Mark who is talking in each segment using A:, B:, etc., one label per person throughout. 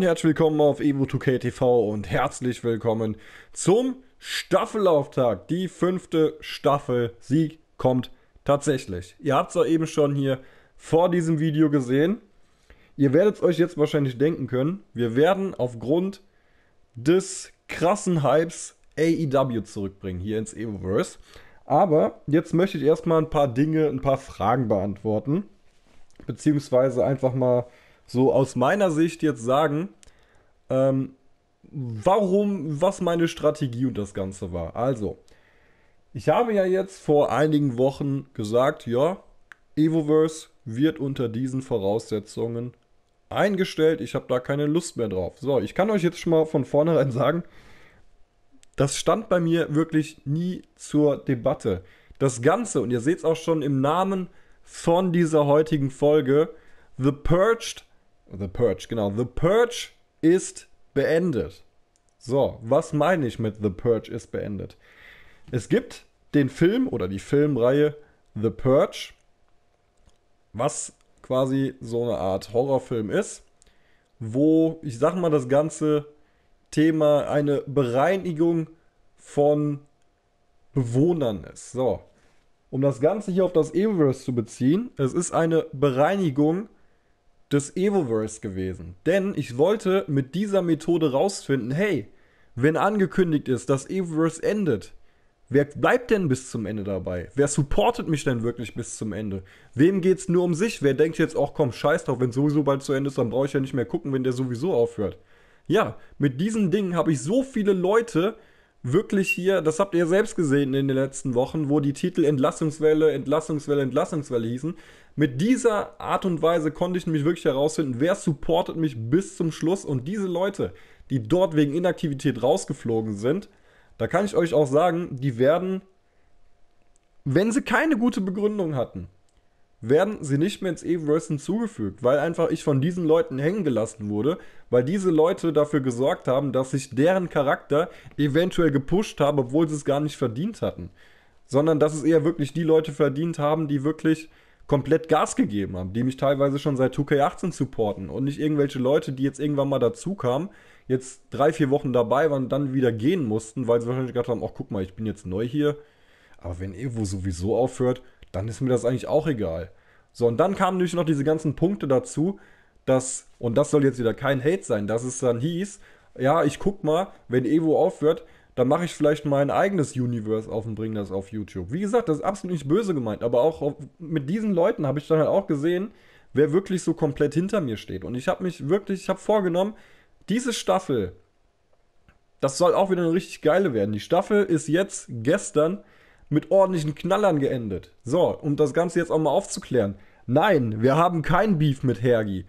A: und herzlich willkommen auf Evo2K TV und herzlich willkommen zum Staffelauftakt. Die fünfte Staffel Sieg kommt tatsächlich. Ihr habt es ja eben schon hier vor diesem Video gesehen. Ihr werdet es euch jetzt wahrscheinlich denken können. Wir werden aufgrund des krassen Hypes AEW zurückbringen hier ins Evoverse. Aber jetzt möchte ich erstmal ein paar Dinge, ein paar Fragen beantworten. Beziehungsweise einfach mal so aus meiner Sicht jetzt sagen, ähm, warum, was meine Strategie und das Ganze war. Also, ich habe ja jetzt vor einigen Wochen gesagt, ja, Evoverse wird unter diesen Voraussetzungen eingestellt. Ich habe da keine Lust mehr drauf. So, ich kann euch jetzt schon mal von vornherein sagen, das stand bei mir wirklich nie zur Debatte. Das Ganze, und ihr seht es auch schon im Namen von dieser heutigen Folge, The Purged The Purge, genau. The Purge ist beendet. So, was meine ich mit The Purge ist beendet? Es gibt den Film oder die Filmreihe The Purge, was quasi so eine Art Horrorfilm ist, wo ich sag mal das ganze Thema eine Bereinigung von Bewohnern ist. So, um das Ganze hier auf das Everest zu beziehen, es ist eine Bereinigung von des Evoverse gewesen. Denn ich wollte mit dieser Methode rausfinden, hey, wenn angekündigt ist, dass Evoverse endet, wer bleibt denn bis zum Ende dabei? Wer supportet mich denn wirklich bis zum Ende? Wem geht's nur um sich? Wer denkt jetzt, ach komm, scheiß drauf, wenn sowieso bald zu Ende ist, dann brauche ich ja nicht mehr gucken, wenn der sowieso aufhört. Ja, mit diesen Dingen habe ich so viele Leute wirklich hier, das habt ihr selbst gesehen in den letzten Wochen, wo die Titel Entlassungswelle, Entlassungswelle, Entlassungswelle hießen. Mit dieser Art und Weise konnte ich nämlich wirklich herausfinden, wer supportet mich bis zum Schluss. Und diese Leute, die dort wegen Inaktivität rausgeflogen sind, da kann ich euch auch sagen, die werden, wenn sie keine gute Begründung hatten, werden sie nicht mehr ins E-Verse hinzugefügt, weil einfach ich von diesen Leuten hängen gelassen wurde, weil diese Leute dafür gesorgt haben, dass ich deren Charakter eventuell gepusht habe, obwohl sie es gar nicht verdient hatten. Sondern dass es eher wirklich die Leute verdient haben, die wirklich komplett Gas gegeben haben, die mich teilweise schon seit 2K18 supporten und nicht irgendwelche Leute, die jetzt irgendwann mal dazu kamen, jetzt drei, vier Wochen dabei waren und dann wieder gehen mussten, weil sie wahrscheinlich gedacht haben, ach guck mal, ich bin jetzt neu hier. Aber wenn Evo sowieso aufhört, dann ist mir das eigentlich auch egal. So, und dann kamen natürlich noch diese ganzen Punkte dazu, dass, und das soll jetzt wieder kein Hate sein, dass es dann hieß, ja, ich guck mal, wenn Evo aufhört, dann mache ich vielleicht mein eigenes Universe auf und bringe das auf YouTube. Wie gesagt, das ist absolut nicht böse gemeint, aber auch auf, mit diesen Leuten habe ich dann halt auch gesehen, wer wirklich so komplett hinter mir steht. Und ich habe mich wirklich, ich habe vorgenommen, diese Staffel, das soll auch wieder eine richtig geile werden. Die Staffel ist jetzt gestern mit ordentlichen Knallern geendet. So, um das Ganze jetzt auch mal aufzuklären. Nein, wir haben kein Beef mit Hergi.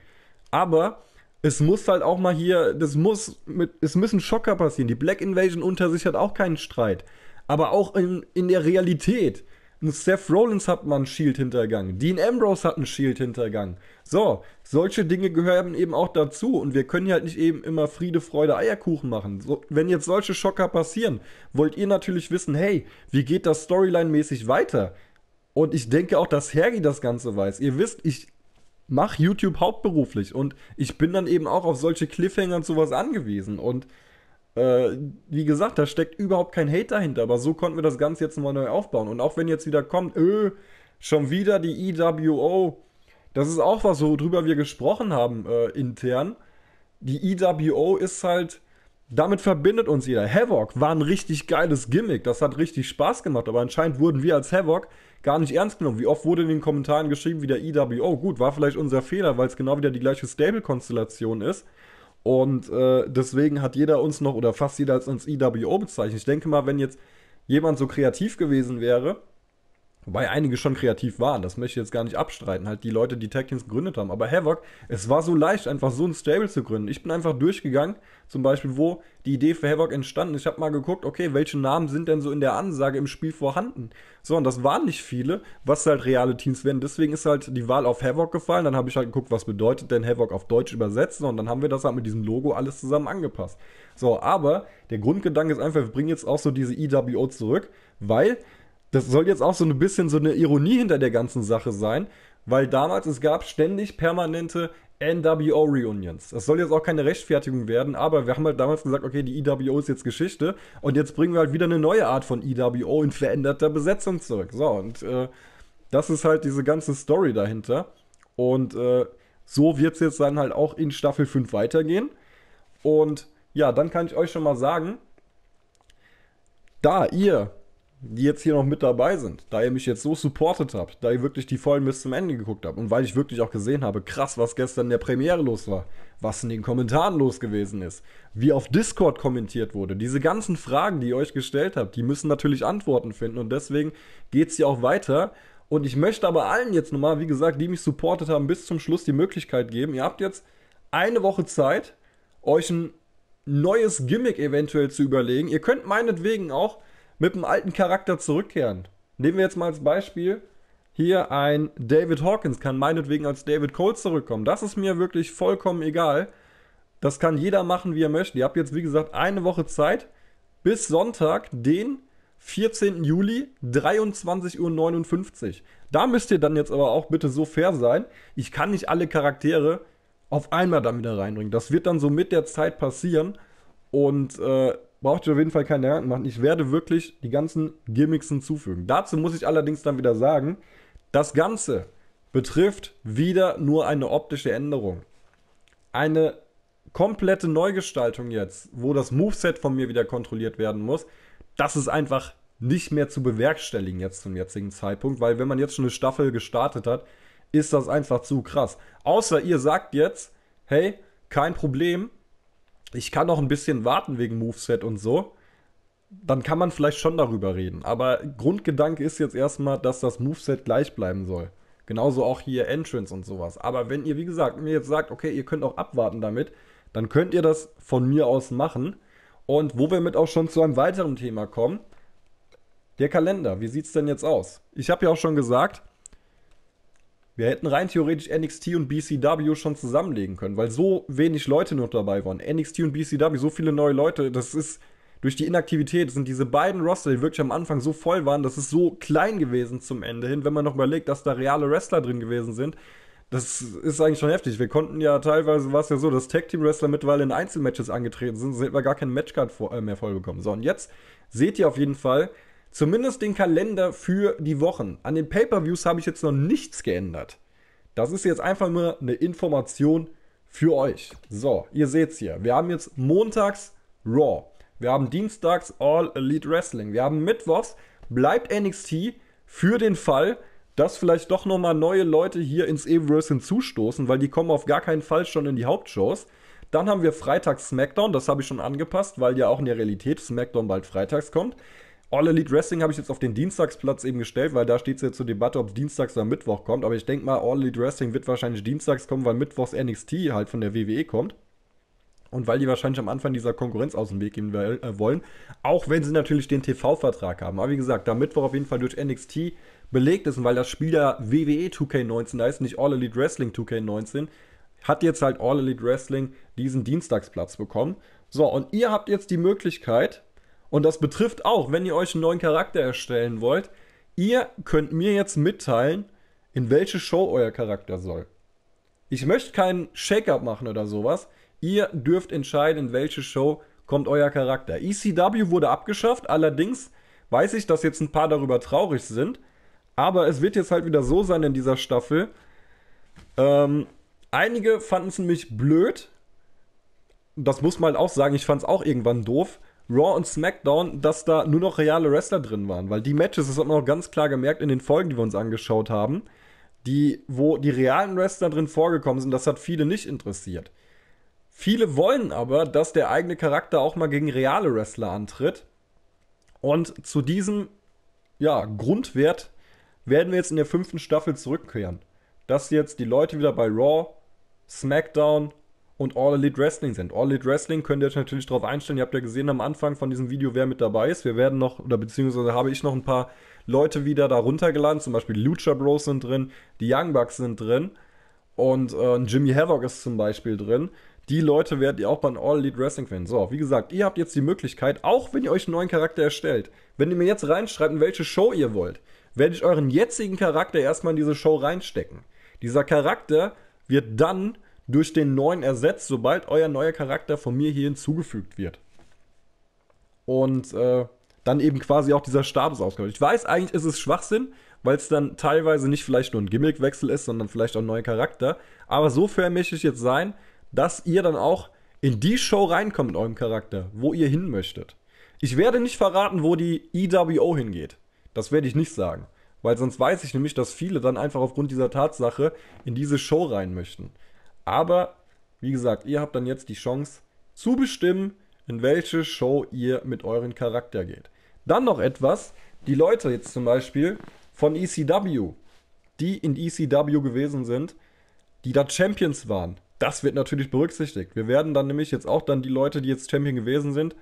A: Aber es muss halt auch mal hier, das muss mit, es müssen Schocker passieren. Die Black Invasion unter sich hat auch keinen Streit. Aber auch in, in der Realität ein Seth Rollins hat mal einen Shield hintergangen. Dean Ambrose hat einen Shield hintergangen. So, solche Dinge gehören eben auch dazu. Und wir können ja halt nicht eben immer Friede, Freude, Eierkuchen machen. So, wenn jetzt solche Schocker passieren, wollt ihr natürlich wissen, hey, wie geht das Storyline-mäßig weiter? Und ich denke auch, dass Hergi das Ganze weiß. Ihr wisst, ich mache YouTube hauptberuflich. Und ich bin dann eben auch auf solche Cliffhanger und sowas angewiesen. Und äh, wie gesagt, da steckt überhaupt kein Hate dahinter, aber so konnten wir das Ganze jetzt nochmal neu aufbauen. Und auch wenn jetzt wieder kommt, öh, schon wieder die EWO, das ist auch was, worüber wir gesprochen haben äh, intern. Die EWO ist halt, damit verbindet uns jeder. Havoc war ein richtig geiles Gimmick, das hat richtig Spaß gemacht, aber anscheinend wurden wir als Havoc gar nicht ernst genommen. Wie oft wurde in den Kommentaren geschrieben, wie der EWO, gut, war vielleicht unser Fehler, weil es genau wieder die gleiche Stable-Konstellation ist. Und äh, deswegen hat jeder uns noch oder fast jeder als uns EWO bezeichnet. Ich denke mal, wenn jetzt jemand so kreativ gewesen wäre Wobei einige schon kreativ waren, das möchte ich jetzt gar nicht abstreiten, halt die Leute, die Tag Teams gegründet haben. Aber Havoc, es war so leicht, einfach so ein Stable zu gründen. Ich bin einfach durchgegangen, zum Beispiel, wo die Idee für Havoc entstanden ist. Ich habe mal geguckt, okay, welche Namen sind denn so in der Ansage im Spiel vorhanden? So, und das waren nicht viele, was halt reale Teams werden. Deswegen ist halt die Wahl auf Havoc gefallen. Dann habe ich halt geguckt, was bedeutet denn Havoc auf Deutsch übersetzen. Und dann haben wir das halt mit diesem Logo alles zusammen angepasst. So, aber der Grundgedanke ist einfach, wir bringen jetzt auch so diese EWO zurück, weil das soll jetzt auch so ein bisschen so eine Ironie hinter der ganzen Sache sein, weil damals es gab ständig permanente NWO-Reunions. Das soll jetzt auch keine Rechtfertigung werden, aber wir haben halt damals gesagt, okay, die EWO ist jetzt Geschichte und jetzt bringen wir halt wieder eine neue Art von EWO in veränderter Besetzung zurück. So, und äh, das ist halt diese ganze Story dahinter. Und äh, so wird es jetzt dann halt auch in Staffel 5 weitergehen. Und ja, dann kann ich euch schon mal sagen, da ihr die jetzt hier noch mit dabei sind, da ihr mich jetzt so supportet habt, da ihr wirklich die Folgen bis zum Ende geguckt habt und weil ich wirklich auch gesehen habe, krass, was gestern in der Premiere los war, was in den Kommentaren los gewesen ist, wie auf Discord kommentiert wurde, diese ganzen Fragen, die ihr euch gestellt habt, die müssen natürlich Antworten finden und deswegen geht es hier auch weiter. Und ich möchte aber allen jetzt nochmal, wie gesagt, die mich supportet haben, bis zum Schluss die Möglichkeit geben. Ihr habt jetzt eine Woche Zeit, euch ein neues Gimmick eventuell zu überlegen. Ihr könnt meinetwegen auch mit einem alten Charakter zurückkehren. Nehmen wir jetzt mal als Beispiel hier ein David Hawkins, kann meinetwegen als David Cole zurückkommen. Das ist mir wirklich vollkommen egal. Das kann jeder machen, wie er möchte. Ihr habt jetzt, wie gesagt, eine Woche Zeit bis Sonntag, den 14. Juli, 23.59 Uhr. Da müsst ihr dann jetzt aber auch bitte so fair sein. Ich kann nicht alle Charaktere auf einmal damit da reinbringen. Das wird dann so mit der Zeit passieren. Und äh, braucht ihr auf jeden Fall keine Gedanken machen. Ich werde wirklich die ganzen Gimmicks hinzufügen. Dazu muss ich allerdings dann wieder sagen, das Ganze betrifft wieder nur eine optische Änderung. Eine komplette Neugestaltung jetzt, wo das Moveset von mir wieder kontrolliert werden muss, das ist einfach nicht mehr zu bewerkstelligen jetzt zum jetzigen Zeitpunkt, weil wenn man jetzt schon eine Staffel gestartet hat, ist das einfach zu krass. Außer ihr sagt jetzt, hey, kein Problem, ich kann noch ein bisschen warten wegen Moveset und so, dann kann man vielleicht schon darüber reden. Aber Grundgedanke ist jetzt erstmal, dass das Moveset gleich bleiben soll. Genauso auch hier Entrance und sowas. Aber wenn ihr, wie gesagt, mir jetzt sagt, okay, ihr könnt auch abwarten damit, dann könnt ihr das von mir aus machen. Und wo wir mit auch schon zu einem weiteren Thema kommen, der Kalender. Wie sieht es denn jetzt aus? Ich habe ja auch schon gesagt, wir hätten rein theoretisch NXT und BCW schon zusammenlegen können, weil so wenig Leute noch dabei waren. NXT und BCW, so viele neue Leute, das ist durch die Inaktivität, sind diese beiden Roster, die wirklich am Anfang so voll waren, das ist so klein gewesen zum Ende hin, wenn man noch überlegt, dass da reale Wrestler drin gewesen sind. Das ist eigentlich schon heftig. Wir konnten ja teilweise, war es ja so, dass Tag Team Wrestler mittlerweile in Einzelmatches angetreten sind, sind wir gar keinen Matchcard äh, mehr voll bekommen. So, und jetzt seht ihr auf jeden Fall, Zumindest den Kalender für die Wochen. An den Pay-per-Views habe ich jetzt noch nichts geändert. Das ist jetzt einfach nur eine Information für euch. So, ihr seht es hier. Wir haben jetzt montags Raw. Wir haben dienstags All Elite Wrestling. Wir haben mittwochs bleibt NXT für den Fall, dass vielleicht doch nochmal neue Leute hier ins Eververse hinzustoßen, weil die kommen auf gar keinen Fall schon in die Hauptshows. Dann haben wir Freitags SmackDown, das habe ich schon angepasst, weil ja auch in der Realität SmackDown bald freitags kommt. All Elite Wrestling habe ich jetzt auf den Dienstagsplatz eben gestellt, weil da steht es ja zur Debatte, ob es Dienstags oder Mittwoch kommt. Aber ich denke mal, All Elite Wrestling wird wahrscheinlich Dienstags kommen, weil Mittwochs NXT halt von der WWE kommt. Und weil die wahrscheinlich am Anfang dieser Konkurrenz aus dem Weg gehen äh, wollen. Auch wenn sie natürlich den TV-Vertrag haben. Aber wie gesagt, da Mittwoch auf jeden Fall durch NXT belegt ist und weil das Spiel ja WWE 2K19 heißt, nicht All Elite Wrestling 2K19, hat jetzt halt All Elite Wrestling diesen Dienstagsplatz bekommen. So, und ihr habt jetzt die Möglichkeit, und das betrifft auch, wenn ihr euch einen neuen Charakter erstellen wollt, ihr könnt mir jetzt mitteilen, in welche Show euer Charakter soll. Ich möchte keinen Shake-up machen oder sowas. Ihr dürft entscheiden, in welche Show kommt euer Charakter. ECW wurde abgeschafft, allerdings weiß ich, dass jetzt ein paar darüber traurig sind. Aber es wird jetzt halt wieder so sein in dieser Staffel. Ähm, einige fanden es nämlich blöd. Das muss man halt auch sagen, ich fand es auch irgendwann doof Raw und SmackDown, dass da nur noch reale Wrestler drin waren. Weil die Matches, das hat man auch ganz klar gemerkt in den Folgen, die wir uns angeschaut haben, die, wo die realen Wrestler drin vorgekommen sind, das hat viele nicht interessiert. Viele wollen aber, dass der eigene Charakter auch mal gegen reale Wrestler antritt. Und zu diesem ja, Grundwert werden wir jetzt in der fünften Staffel zurückkehren. Dass jetzt die Leute wieder bei Raw, SmackDown und All Elite Wrestling sind. All Elite Wrestling könnt ihr euch natürlich darauf einstellen. Ihr habt ja gesehen am Anfang von diesem Video, wer mit dabei ist. Wir werden noch, oder beziehungsweise habe ich noch ein paar Leute wieder da runtergeladen. Zum Beispiel Lucha Bros sind drin, die Young Bucks sind drin und äh, Jimmy Havoc ist zum Beispiel drin. Die Leute werdet ihr auch beim All Elite Wrestling finden. So, wie gesagt, ihr habt jetzt die Möglichkeit, auch wenn ihr euch einen neuen Charakter erstellt, wenn ihr mir jetzt reinschreibt, in welche Show ihr wollt, werde ich euren jetzigen Charakter erstmal in diese Show reinstecken. Dieser Charakter wird dann durch den neuen ersetzt, sobald euer neuer Charakter von mir hier hinzugefügt wird. Und äh, dann eben quasi auch dieser Stab ist ausgewählt. Ich weiß, eigentlich ist es Schwachsinn, weil es dann teilweise nicht vielleicht nur ein Gimmickwechsel ist, sondern vielleicht auch ein neuer Charakter. Aber so fair möchte ich jetzt sein, dass ihr dann auch in die Show reinkommt mit eurem Charakter, wo ihr hin möchtet. Ich werde nicht verraten, wo die EWO hingeht. Das werde ich nicht sagen. Weil sonst weiß ich nämlich, dass viele dann einfach aufgrund dieser Tatsache in diese Show rein möchten. Aber wie gesagt, ihr habt dann jetzt die Chance zu bestimmen, in welche Show ihr mit euren Charakter geht. Dann noch etwas, die Leute jetzt zum Beispiel von ECW, die in ECW gewesen sind, die da Champions waren. Das wird natürlich berücksichtigt. Wir werden dann nämlich jetzt auch dann die Leute, die jetzt Champion gewesen sind,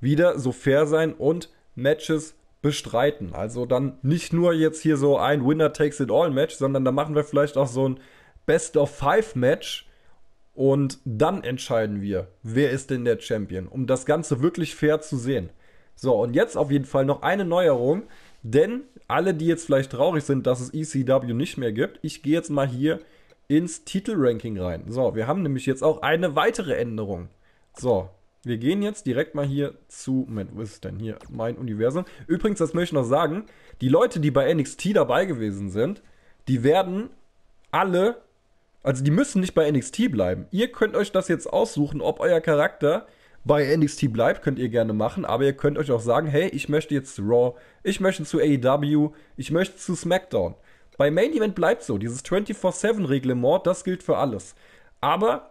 A: wieder so fair sein und Matches bestreiten. Also dann nicht nur jetzt hier so ein Winner takes it all Match, sondern da machen wir vielleicht auch so ein Best-of-Five-Match. Und dann entscheiden wir, wer ist denn der Champion, um das Ganze wirklich fair zu sehen. So, und jetzt auf jeden Fall noch eine Neuerung, denn alle, die jetzt vielleicht traurig sind, dass es ECW nicht mehr gibt, ich gehe jetzt mal hier ins Titelranking rein. So, wir haben nämlich jetzt auch eine weitere Änderung. So, wir gehen jetzt direkt mal hier zu. Moment, wo ist denn hier mein Universum? Übrigens, das möchte ich noch sagen: Die Leute, die bei NXT dabei gewesen sind, die werden alle also die müssen nicht bei NXT bleiben. Ihr könnt euch das jetzt aussuchen, ob euer Charakter bei NXT bleibt, könnt ihr gerne machen, aber ihr könnt euch auch sagen, hey, ich möchte jetzt zu Raw, ich möchte zu AEW, ich möchte zu SmackDown. Bei Main Event bleibt so, dieses 24-7-Reglement, das gilt für alles. Aber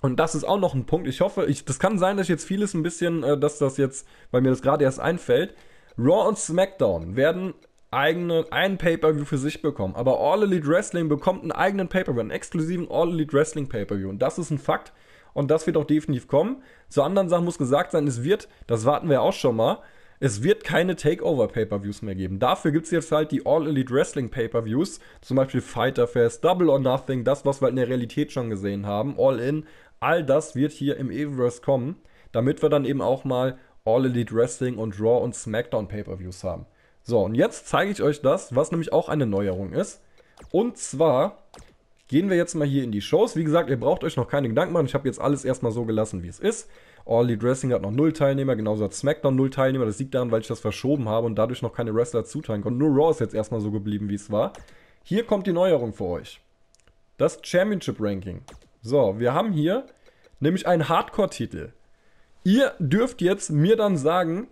A: und das ist auch noch ein Punkt. Ich hoffe, ich, das kann sein, dass jetzt vieles ein bisschen, äh, dass das jetzt, weil mir das gerade erst einfällt. Raw und SmackDown werden eigene, einen Pay-Per-View für sich bekommen. Aber All Elite Wrestling bekommt einen eigenen Pay-Per-View, einen exklusiven All Elite Wrestling Pay-Per-View. Und das ist ein Fakt. Und das wird auch definitiv kommen. Zu anderen Sachen muss gesagt sein, es wird, das warten wir auch schon mal, es wird keine Takeover-Pay-Per-Views mehr geben. Dafür gibt es jetzt halt die All Elite Wrestling Pay-Per-Views, zum Beispiel Fighter Fest, Double or Nothing, das, was wir halt in der Realität schon gesehen haben, All In, all das wird hier im Eververse kommen, damit wir dann eben auch mal All Elite Wrestling und Raw und SmackDown Pay-Per-Views haben. So, und jetzt zeige ich euch das, was nämlich auch eine Neuerung ist. Und zwar gehen wir jetzt mal hier in die Shows. Wie gesagt, ihr braucht euch noch keine Gedanken machen. Ich habe jetzt alles erstmal so gelassen, wie es ist. All Elite Wrestling hat noch null Teilnehmer, genauso hat SmackDown null Teilnehmer. Das liegt daran, weil ich das verschoben habe und dadurch noch keine Wrestler zuteilen konnte. Nur Raw ist jetzt erstmal so geblieben, wie es war. Hier kommt die Neuerung für euch. Das Championship Ranking. So, wir haben hier nämlich einen Hardcore-Titel. Ihr dürft jetzt mir dann sagen,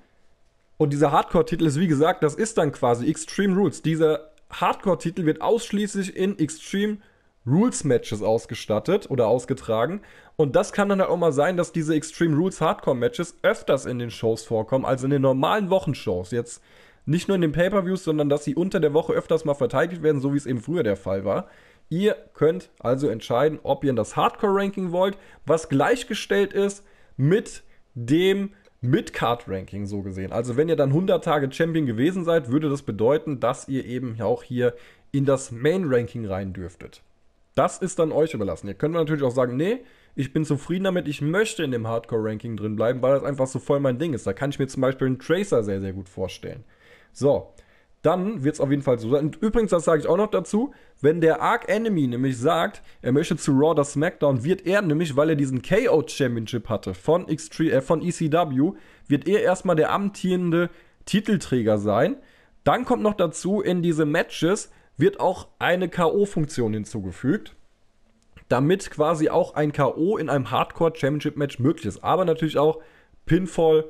A: und dieser Hardcore-Titel ist, wie gesagt, das ist dann quasi Extreme Rules. Dieser Hardcore-Titel wird ausschließlich in Extreme Rules-Matches ausgestattet oder ausgetragen. Und das kann dann auch mal sein, dass diese Extreme Rules Hardcore-Matches öfters in den Shows vorkommen, als in den normalen Wochenshows. Jetzt nicht nur in den Pay-Per-Views, sondern dass sie unter der Woche öfters mal verteidigt werden, so wie es eben früher der Fall war. Ihr könnt also entscheiden, ob ihr in das Hardcore-Ranking wollt, was gleichgestellt ist mit dem mit Card-Ranking so gesehen. Also wenn ihr dann 100 Tage Champion gewesen seid, würde das bedeuten, dass ihr eben auch hier in das Main-Ranking rein dürftet. Das ist dann euch überlassen. Ihr könnt natürlich auch sagen, nee, ich bin zufrieden damit, ich möchte in dem Hardcore-Ranking drin bleiben, weil das einfach so voll mein Ding ist. Da kann ich mir zum Beispiel einen Tracer sehr, sehr gut vorstellen. So, dann wird es auf jeden Fall so sein. Und übrigens, das sage ich auch noch dazu, wenn der Arc Enemy nämlich sagt, er möchte zu Raw das SmackDown, wird er nämlich, weil er diesen KO Championship hatte von, Extreme, äh, von ECW, wird er erstmal der amtierende Titelträger sein. Dann kommt noch dazu, in diese Matches wird auch eine KO-Funktion hinzugefügt, damit quasi auch ein KO in einem Hardcore Championship Match möglich ist. Aber natürlich auch Pinfall,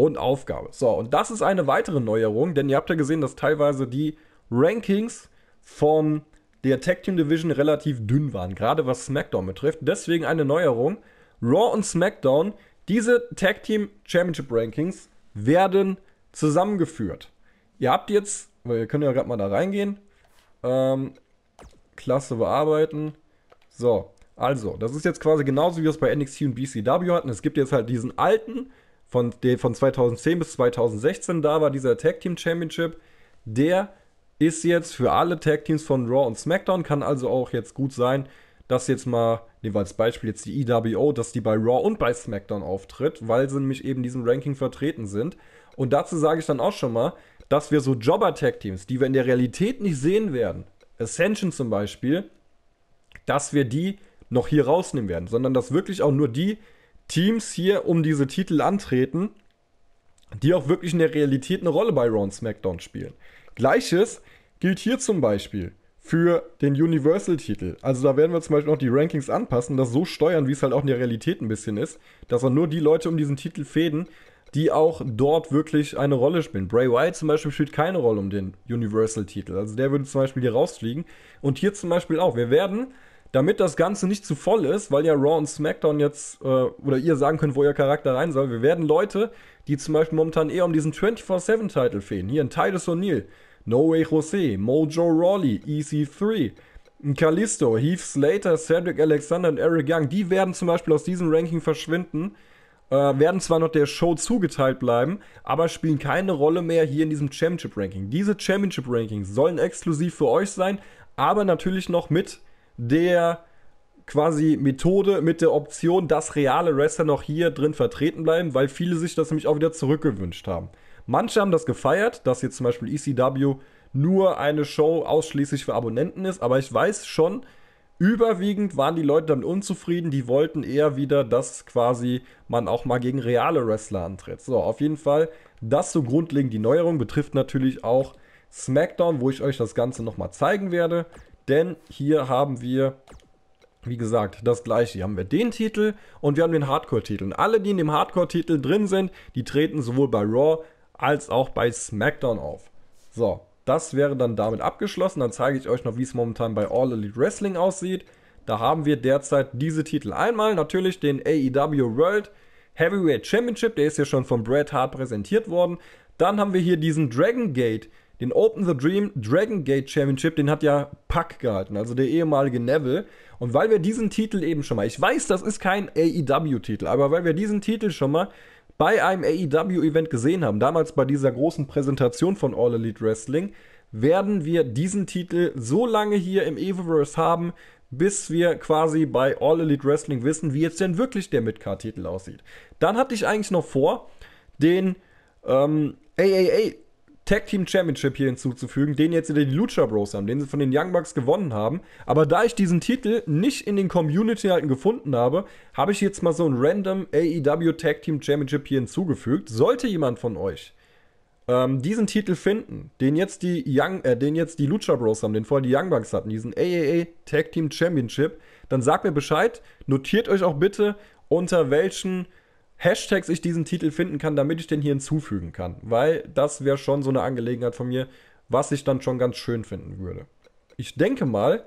A: und Aufgabe. So, und das ist eine weitere Neuerung, denn ihr habt ja gesehen, dass teilweise die Rankings von der Tag Team Division relativ dünn waren, gerade was SmackDown betrifft. Deswegen eine Neuerung. Raw und SmackDown, diese Tag Team Championship Rankings werden zusammengeführt. Ihr habt jetzt, wir können ja gerade mal da reingehen, ähm, Klasse bearbeiten. So, also, das ist jetzt quasi genauso wie wir es bei NXT und BCW hatten. Es gibt jetzt halt diesen alten von, von 2010 bis 2016, da war dieser Tag Team Championship, der ist jetzt für alle Tag Teams von Raw und SmackDown, kann also auch jetzt gut sein, dass jetzt mal, nehmen wir als Beispiel jetzt die EWO, dass die bei Raw und bei SmackDown auftritt, weil sie nämlich eben diesem Ranking vertreten sind. Und dazu sage ich dann auch schon mal, dass wir so Jobber-Tag-Teams, die wir in der Realität nicht sehen werden, Ascension zum Beispiel, dass wir die noch hier rausnehmen werden, sondern dass wirklich auch nur die Teams hier um diese Titel antreten, die auch wirklich in der Realität eine Rolle bei Raw und SmackDown spielen. Gleiches gilt hier zum Beispiel für den Universal-Titel. Also da werden wir zum Beispiel auch die Rankings anpassen, das so steuern, wie es halt auch in der Realität ein bisschen ist, dass auch nur die Leute um diesen Titel fäden, die auch dort wirklich eine Rolle spielen. Bray Wyatt zum Beispiel spielt keine Rolle um den Universal-Titel. Also der würde zum Beispiel hier rausfliegen. Und hier zum Beispiel auch. Wir werden damit das Ganze nicht zu voll ist, weil ja Raw und SmackDown jetzt, äh, oder ihr sagen könnt, wo ihr Charakter rein soll, wir werden Leute, die zum Beispiel momentan eher um diesen 24-7-Title fehlen, hier ein Titus O'Neill, No Way Jose, Mojo Rawley, EC3, Kalisto, Heath Slater, Cedric Alexander und Eric Young, die werden zum Beispiel aus diesem Ranking verschwinden, äh, werden zwar noch der Show zugeteilt bleiben, aber spielen keine Rolle mehr hier in diesem Championship-Ranking. Diese Championship-Rankings sollen exklusiv für euch sein, aber natürlich noch mit der quasi Methode mit der Option, dass reale Wrestler noch hier drin vertreten bleiben, weil viele sich das nämlich auch wieder zurückgewünscht haben. Manche haben das gefeiert, dass jetzt zum Beispiel ECW nur eine Show ausschließlich für Abonnenten ist, aber ich weiß schon, überwiegend waren die Leute damit unzufrieden, die wollten eher wieder, dass quasi man auch mal gegen reale Wrestler antritt. So, auf jeden Fall, das so grundlegend die Neuerung betrifft natürlich auch SmackDown, wo ich euch das Ganze nochmal zeigen werde. Denn hier haben wir, wie gesagt, das gleiche. Hier haben wir den Titel und wir haben den Hardcore-Titel. Und alle, die in dem Hardcore-Titel drin sind, die treten sowohl bei Raw als auch bei SmackDown auf. So, das wäre dann damit abgeschlossen. Dann zeige ich euch noch, wie es momentan bei All Elite Wrestling aussieht. Da haben wir derzeit diese Titel. Einmal natürlich den AEW World Heavyweight Championship, der ist ja schon von Bret Hart präsentiert worden. Dann haben wir hier diesen Dragon Gate Titel. Den Open the Dream Dragon Gate Championship, den hat ja Pack gehalten, also der ehemalige Neville. Und weil wir diesen Titel eben schon mal, ich weiß, das ist kein AEW-Titel, aber weil wir diesen Titel schon mal bei einem AEW-Event gesehen haben, damals bei dieser großen Präsentation von All Elite Wrestling, werden wir diesen Titel so lange hier im Evoverse haben, bis wir quasi bei All Elite Wrestling wissen, wie jetzt denn wirklich der Midcard-Titel aussieht. Dann hatte ich eigentlich noch vor, den ähm, AAA Tag Team Championship hier hinzuzufügen, den jetzt die Lucha Bros haben, den sie von den Young Bucks gewonnen haben. Aber da ich diesen Titel nicht in den Community-Halten gefunden habe, habe ich jetzt mal so ein random AEW Tag Team Championship hier hinzugefügt. Sollte jemand von euch ähm, diesen Titel finden, den jetzt die Young, äh, den jetzt die Lucha Bros haben, den vorher die Young Bucks hatten, diesen AAA Tag Team Championship, dann sagt mir Bescheid, notiert euch auch bitte, unter welchen Hashtags ich diesen Titel finden kann, damit ich den hier hinzufügen kann. Weil das wäre schon so eine Angelegenheit von mir, was ich dann schon ganz schön finden würde. Ich denke mal,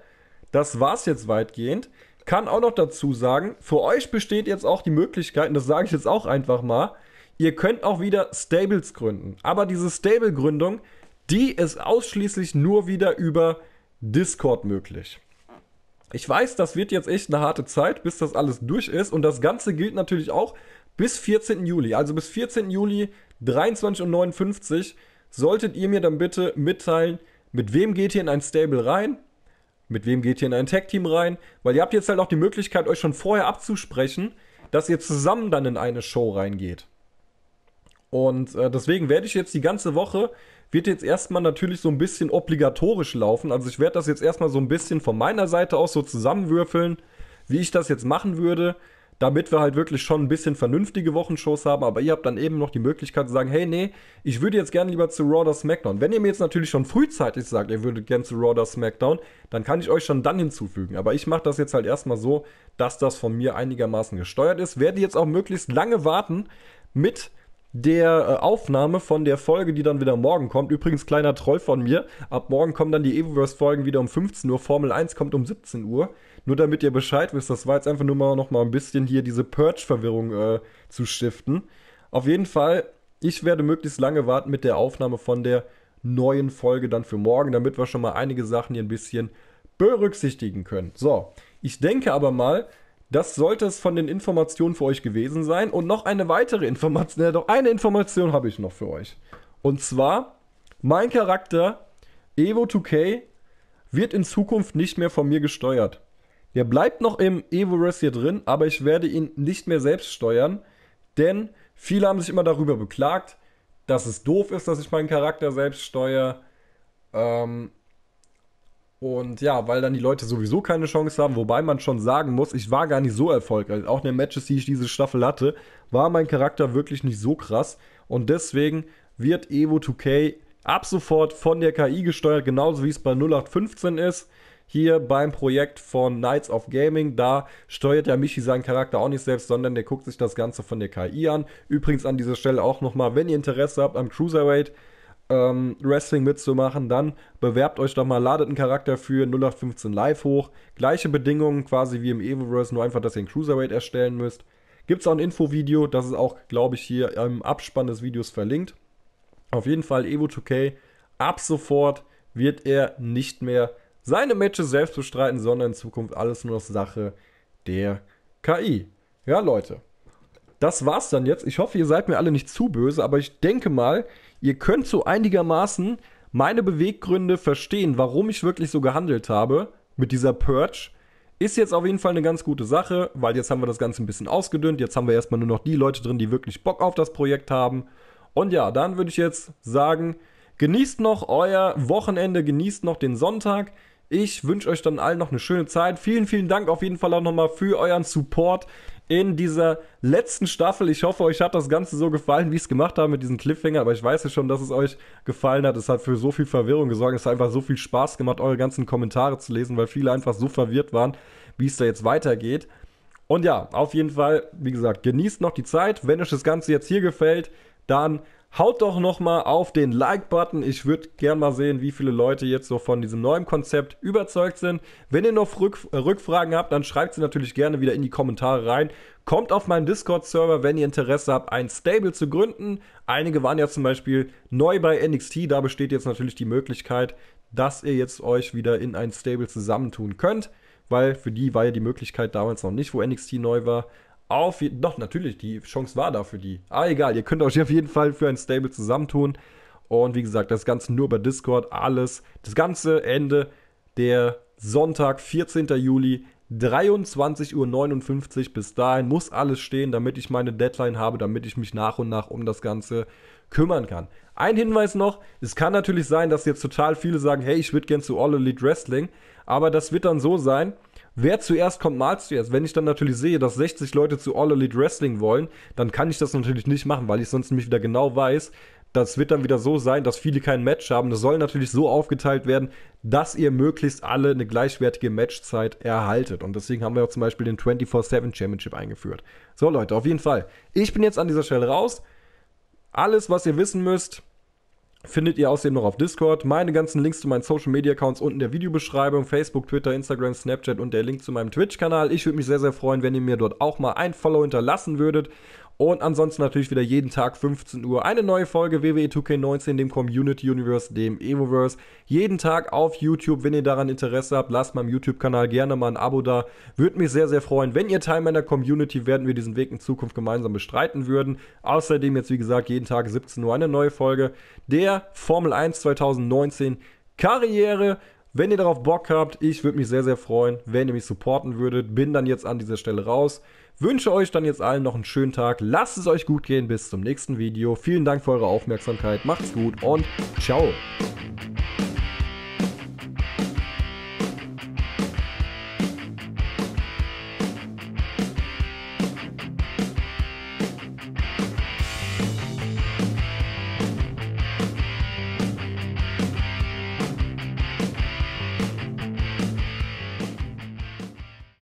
A: das war's jetzt weitgehend. Kann auch noch dazu sagen, für euch besteht jetzt auch die Möglichkeit, und das sage ich jetzt auch einfach mal, ihr könnt auch wieder Stables gründen. Aber diese Stable-Gründung, die ist ausschließlich nur wieder über Discord möglich. Ich weiß, das wird jetzt echt eine harte Zeit, bis das alles durch ist. Und das Ganze gilt natürlich auch bis 14. Juli, also bis 14. Juli 23.59 Uhr, solltet ihr mir dann bitte mitteilen, mit wem geht ihr in ein Stable rein, mit wem geht ihr in ein Tag-Team rein, weil ihr habt jetzt halt auch die Möglichkeit, euch schon vorher abzusprechen, dass ihr zusammen dann in eine Show reingeht. Und äh, deswegen werde ich jetzt die ganze Woche, wird jetzt erstmal natürlich so ein bisschen obligatorisch laufen. Also ich werde das jetzt erstmal so ein bisschen von meiner Seite aus so zusammenwürfeln, wie ich das jetzt machen würde damit wir halt wirklich schon ein bisschen vernünftige Wochenshows haben. Aber ihr habt dann eben noch die Möglichkeit zu sagen, hey, nee, ich würde jetzt gerne lieber zu Raw oder SmackDown. Wenn ihr mir jetzt natürlich schon frühzeitig sagt, ihr würdet gerne zu Raw oder SmackDown, dann kann ich euch schon dann hinzufügen. Aber ich mache das jetzt halt erstmal so, dass das von mir einigermaßen gesteuert ist. Werde jetzt auch möglichst lange warten mit der äh, Aufnahme von der Folge, die dann wieder morgen kommt. Übrigens, kleiner Troll von mir. Ab morgen kommen dann die Evoverse-Folgen wieder um 15 Uhr. Formel 1 kommt um 17 Uhr. Nur damit ihr Bescheid wisst, das war jetzt einfach nur mal noch mal ein bisschen hier diese Purge-Verwirrung äh, zu stiften. Auf jeden Fall, ich werde möglichst lange warten mit der Aufnahme von der neuen Folge dann für morgen, damit wir schon mal einige Sachen hier ein bisschen berücksichtigen können. So, ich denke aber mal, das sollte es von den Informationen für euch gewesen sein. Und noch eine weitere Information, ja äh, doch eine Information habe ich noch für euch. Und zwar, mein Charakter Evo 2K wird in Zukunft nicht mehr von mir gesteuert. Der bleibt noch im evo Evorest hier drin, aber ich werde ihn nicht mehr selbst steuern, denn viele haben sich immer darüber beklagt, dass es doof ist, dass ich meinen Charakter selbst steuere. Ähm, und ja, weil dann die Leute sowieso keine Chance haben, wobei man schon sagen muss, ich war gar nicht so erfolgreich. Auch in den Matches, die ich diese Staffel hatte, war mein Charakter wirklich nicht so krass. Und deswegen wird Evo 2K ab sofort von der KI gesteuert, genauso wie es bei 0815 ist hier beim Projekt von Knights of Gaming. Da steuert ja Michi seinen Charakter auch nicht selbst, sondern der guckt sich das Ganze von der KI an. Übrigens an dieser Stelle auch nochmal, wenn ihr Interesse habt am Cruiserweight, ähm, Wrestling mitzumachen, dann bewerbt euch doch mal, ladet einen Charakter für 0815 Live hoch. Gleiche Bedingungen quasi wie im Evoverse, nur einfach, dass ihr einen Cruiserweight erstellen müsst. Gibt es auch ein Infovideo, das ist auch, glaube ich, hier im Abspann des Videos verlinkt. Auf jeden Fall Evo 2K, ab sofort wird er nicht mehr seine Matches selbst bestreiten, sondern in Zukunft alles nur noch Sache der KI. Ja, Leute. Das war's dann jetzt. Ich hoffe, ihr seid mir alle nicht zu böse, aber ich denke mal, ihr könnt so einigermaßen meine Beweggründe verstehen, warum ich wirklich so gehandelt habe mit dieser Purge. Ist jetzt auf jeden Fall eine ganz gute Sache, weil jetzt haben wir das Ganze ein bisschen ausgedünnt. Jetzt haben wir erstmal nur noch die Leute drin, die wirklich Bock auf das Projekt haben. Und ja, dann würde ich jetzt sagen, genießt noch euer Wochenende, genießt noch den Sonntag. Ich wünsche euch dann allen noch eine schöne Zeit. Vielen, vielen Dank auf jeden Fall auch nochmal für euren Support in dieser letzten Staffel. Ich hoffe, euch hat das Ganze so gefallen, wie ich es gemacht habe mit diesem Cliffhanger. Aber ich weiß ja schon, dass es euch gefallen hat. Es hat für so viel Verwirrung gesorgt. Es hat einfach so viel Spaß gemacht, eure ganzen Kommentare zu lesen, weil viele einfach so verwirrt waren, wie es da jetzt weitergeht. Und ja, auf jeden Fall, wie gesagt, genießt noch die Zeit. Wenn euch das Ganze jetzt hier gefällt, dann Haut doch nochmal auf den Like-Button. Ich würde gerne mal sehen, wie viele Leute jetzt so von diesem neuen Konzept überzeugt sind. Wenn ihr noch Rückf Rückfragen habt, dann schreibt sie natürlich gerne wieder in die Kommentare rein. Kommt auf meinen Discord-Server, wenn ihr Interesse habt, ein Stable zu gründen. Einige waren ja zum Beispiel neu bei NXT. Da besteht jetzt natürlich die Möglichkeit, dass ihr jetzt euch wieder in ein Stable zusammentun könnt weil für die war ja die Möglichkeit damals noch nicht, wo NXT neu war. Auf jeden Doch, natürlich, die Chance war da für die. Aber ah, egal, ihr könnt euch auf jeden Fall für ein Stable zusammentun. Und wie gesagt, das Ganze nur über Discord, alles. Das ganze Ende der Sonntag, 14. Juli, 23.59 Uhr. Bis dahin muss alles stehen, damit ich meine Deadline habe, damit ich mich nach und nach um das Ganze kümmern kann. Ein Hinweis noch: Es kann natürlich sein, dass jetzt total viele sagen, hey, ich würde gern zu All Elite Wrestling. Aber das wird dann so sein, wer zuerst kommt, mal zuerst. Wenn ich dann natürlich sehe, dass 60 Leute zu All Elite Wrestling wollen, dann kann ich das natürlich nicht machen, weil ich sonst nämlich wieder genau weiß, das wird dann wieder so sein, dass viele kein Match haben. Das soll natürlich so aufgeteilt werden, dass ihr möglichst alle eine gleichwertige Matchzeit erhaltet. Und deswegen haben wir auch zum Beispiel den 24-7 Championship eingeführt. So Leute, auf jeden Fall. Ich bin jetzt an dieser Stelle raus. Alles, was ihr wissen müsst, Findet ihr außerdem noch auf Discord. Meine ganzen Links zu meinen Social Media Accounts unten in der Videobeschreibung. Facebook, Twitter, Instagram, Snapchat und der Link zu meinem Twitch-Kanal. Ich würde mich sehr, sehr freuen, wenn ihr mir dort auch mal ein Follow hinterlassen würdet. Und ansonsten natürlich wieder jeden Tag 15 Uhr eine neue Folge WWE e 2K19, dem Community Universe, dem Evoverse. Jeden Tag auf YouTube, wenn ihr daran Interesse habt, lasst meinem YouTube-Kanal gerne mal ein Abo da. Würde mich sehr, sehr freuen. Wenn ihr Teil meiner Community werden wir diesen Weg in Zukunft gemeinsam bestreiten würden. Außerdem jetzt, wie gesagt, jeden Tag 17 Uhr eine neue Folge der Formel 1 2019 Karriere. Wenn ihr darauf Bock habt, ich würde mich sehr, sehr freuen, wenn ihr mich supporten würdet. Bin dann jetzt an dieser Stelle raus. Wünsche euch dann jetzt allen noch einen schönen Tag. Lasst es euch gut gehen. Bis zum nächsten Video. Vielen Dank für eure Aufmerksamkeit. Macht's gut und ciao.